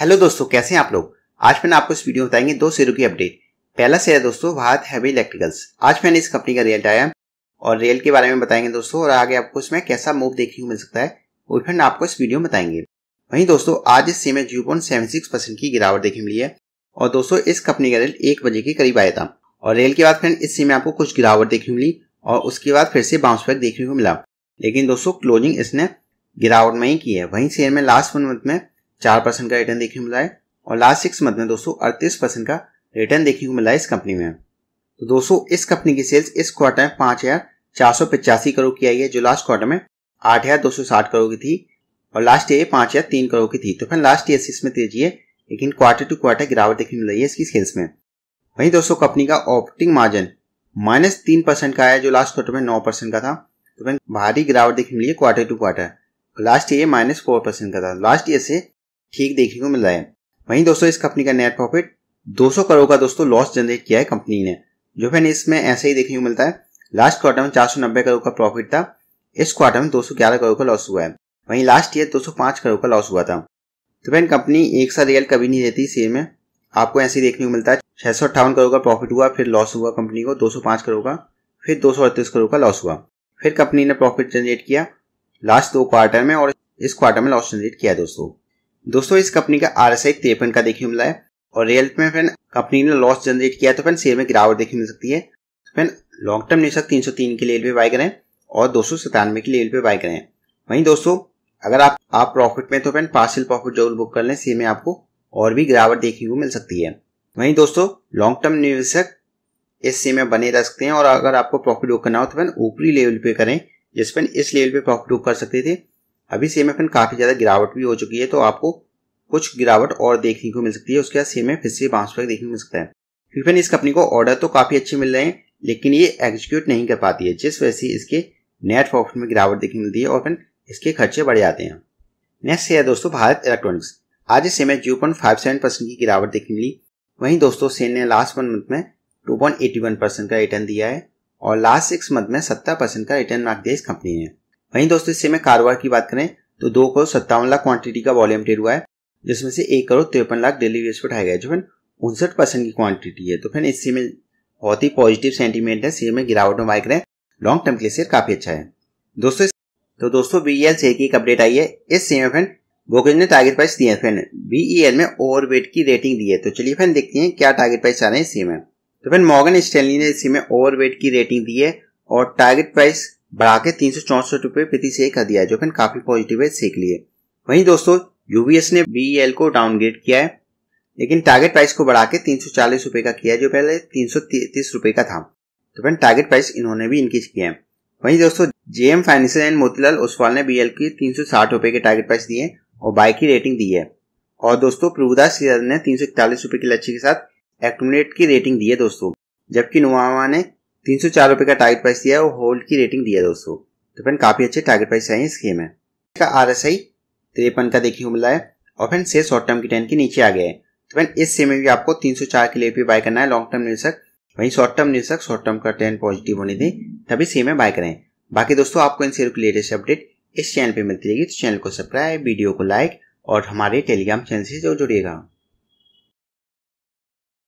hello दोस्तों कैसे हैं आप लोग आज मैंने आपको इस वीडियो में बताएंगे दो शेयरों की अपडेट पहला शेयर है दोस्तों भारत हैवी इलेक्ट्रिकल्स आज मैंने इस कंपनी का रिजल्ट आया और रियल के बारे में बताएंगे दोस्तों और आगे आपको इसमें कैसा मूव देखने को मिल सकता है वो फिर आपको इस वीडियो में बताएंगे वहीं दोस्तों आज इस शेयर जीरो पॉइंट की गिरावट देखने मिली है और दोस्तों इस कंपनी का रेल एक बजे के करीब आया था और रेल के बाद फिर इस शेयर आपको कुछ गिरावट देखने मिली और उसके बाद फिर से बाउंस बैक देखने को मिला लेकिन दोस्तों क्लोजिंग इसने गिरावट में ही की है वहीं शेयर में लास्ट वन मंथ में चार परसेंट का रिटर्न देखने को मिला है और लास्ट सिक्स मंथ में दोस्तों अड़तीस परसेंट का रिटर्न देखने को मिला है इस कंपनी में तो दोस्तों इस कंपनी की सेल्स इस क्वार्टर में पांच हजार चार सौ पिचासी करोड़ की आई है जो लास्ट क्वार्टर में आठ हजार दो सौ साठ करोड़ की थी और लास्ट ईयर पांच हजार तीन करोड़ की थी तो फिर लास्ट ईयर से इसमें तेजी है लेकिन क्वार्टर टू क्वार्टर गिरावट देखने मिल रही है इसकी सेल्स में वहीं दोस्तों कंपनी का ऑपरेटिंग मार्जिन माइनस तीन परसेंट का आया जो लास्ट क्वार्टर में नौ परसेंट का था तो फिर भारी गिरावट देखने मिली है quarter to quarter last year minus four percent का था लास्ट ईयर से ठीक देखने को मिल रहा है वहीं दोस्तों इस कंपनी का नेट प्रॉफिट 200 करोड़ का दोस्तों लॉस जनरेट किया है कंपनी ने जो फैन इसमें ऐसे ही देखने को मिलता है लास्ट क्वार्टर में चार करोड़ का प्रॉफिट था इस क्वार्टर में दो करोड़ का लॉस हुआ है वहीं लास्ट ईयर दो करोड़ का लॉस हुआ था तो फैन कंपनी एक सा रियल कभी नहीं देती शेयर में आपको ऐसे ही देखने को मिलता है छह करोड़ का प्रॉफिट हुआ फिर लॉस हुआ कंपनी को 205 करोड़ का फिर दो करोड़ का लॉस हुआ फिर कंपनी ने प्रॉफिट जनरेट किया लास्ट दो क्वार्टर में और इस क्वार्टर में लॉस जनरेट किया दोस्तों दोस्तों इस कंपनी का आर एस आई तिरपन का देखने मिला है और रियल में फ्रेंड कंपनी ने लॉस जनरेट किया तो फ्रेंड शेयर में गिरावट देखने मिल सकती है फ्रेंड लॉन्ग टर्म निशा 303 के लेवल पे बाय करें और दो सौ सतानवे के लेवल पे बाय करें वहीं दोस्तों अगर आप आप प्रॉफिट में तो फ्रेंड पार्सल प्रॉफिट जरूर बुक कर लें शेयर में आपको और भी गिरावट देखने को मिल सकती है वहीं दोस्तों लॉन्ग टर्म निवेशक इस शेयर में बने रह सकते हैं और अगर आपको प्रॉफिट बुक करना हो तो फ्रेंड ऊपरी लेवल पे करें जिस फ्रेंड इस लेवल पे प्रॉफिट बुक कर सकते थे अभी सेम एफ काफ़ी ज़्यादा गिरावट भी हो चुकी है तो आपको कुछ गिरावट और देखने को मिल सकती है उसके बाद सेम एफ फिर से बाउंस बैक देखने को मिल सकता है फिफन इस कंपनी को ऑर्डर तो काफ़ी अच्छे मिल रहे हैं लेकिन ये एग्जीक्यूट नहीं कर पाती है जिस वजह से इसके नेट प्रॉफिट में गिरावट देखने मिलती है और फिर इसके खर्चे बढ़ जाते हैं नेक्स्ट है दोस्तों भारत इलेक्ट्रॉनिक्स आज इस समय zero point five seven percent की गिरावट देखने मिली वहीं दोस्तों सेन ने लास्ट वन मंथ में two point eighty one percent का रिटर्न दिया है और लास्ट सिक्स मंथ में सत्तर परसेंट का रिटर्न मार्क दिया इस कंपनी ने वहीं दोस्तों इससे में कारोबार की बात करें तो दो करोड़ सत्तावन लाख क्वांटिटी का वॉल्यूम ट्रेड हुआ है जिसमें से एक करोड़ तिरपन लाख डेली पर उठाया गया जो फिर उनसठ परसेंट की क्वांटिटी है तो फिर इससे में बहुत ही पॉजिटिव सेंटीमेंट है शेयर में गिरावट में बाय करें लॉन्ग टर्म के लिए शेयर काफी अच्छा है दोस्तों तो दोस्तों बीएल शेयर की एक अपडेट आई है इस शेयर में फ्रेंड बोकेज ने टारगेट प्राइस दिए फ्रेंड बीईएल में ओवरवेट की रेटिंग दी है तो चलिए फ्रेंड देखते हैं क्या टारगेट प्राइस आ रहे हैं इसी में तो फ्रेंड मॉर्गन स्टेनली ने इसी में ओवरवेट की रेटिंग दी है और टारगेट प्राइस बढ़ा के तीन सौ चौसठ रुपये प्रति शेयर कर दिया है जो कि काफ़ी पॉजिटिव है शेयर के लिए वहीं दोस्तों यूबीएस ने बीईएल e को डाउनग्रेड किया है लेकिन टारगेट प्राइस को बढ़ा के तीन सौ चालीस रुपए का किया जो पहले तीन सौ रुपए का था तो फिर टारगेट प्राइस इन्होंने भी इंक्रीज किया है वहीं दोस्तों JM Financial and Motilal Oswal ने बीएल e के तीन सौ साठ रुपए के टारगेट प्राइस दिए और बाय की रेटिंग दी है और दोस्तों प्रभुदास यादव ने तीन सौ इकतालीस रुपए के लक्ष्य के साथ एक्टोमिनेट की रेटिंग दी है दोस्तों जबकि नुआवा ने तीन सौ चार रुपए का टारगेट प्राइस दिया है और होल्ड की रेटिंग दिया है दोस्तों तो फ्रेंड काफ़ी अच्छे टारगेट प्राइस आए हैं गेम में इसका आर एस आई तिरपन का देखिए मिला है और फ्रेंड से शॉर्ट टर्म की टेन के नीचे आ गए तो फ्रेंड इस सेम में भी आपको तीन सौ चार के लिए भी बाय करना है लॉन्ग टर्म निवेशक वही शॉर्ट टर्म निवेशक शॉर्ट टर्म का टेन पॉजिटिव होने दें तभी सेम में बाय करें बाकी दोस्तों आपको इन शेयर की लेटेस्ट अपडेट इस चैनल पर मिलती रहेगी तो चैनल को सब्सक्राइब वीडियो को लाइक और हमारे टेलीग्राम चैनल से जो जुड़िएगा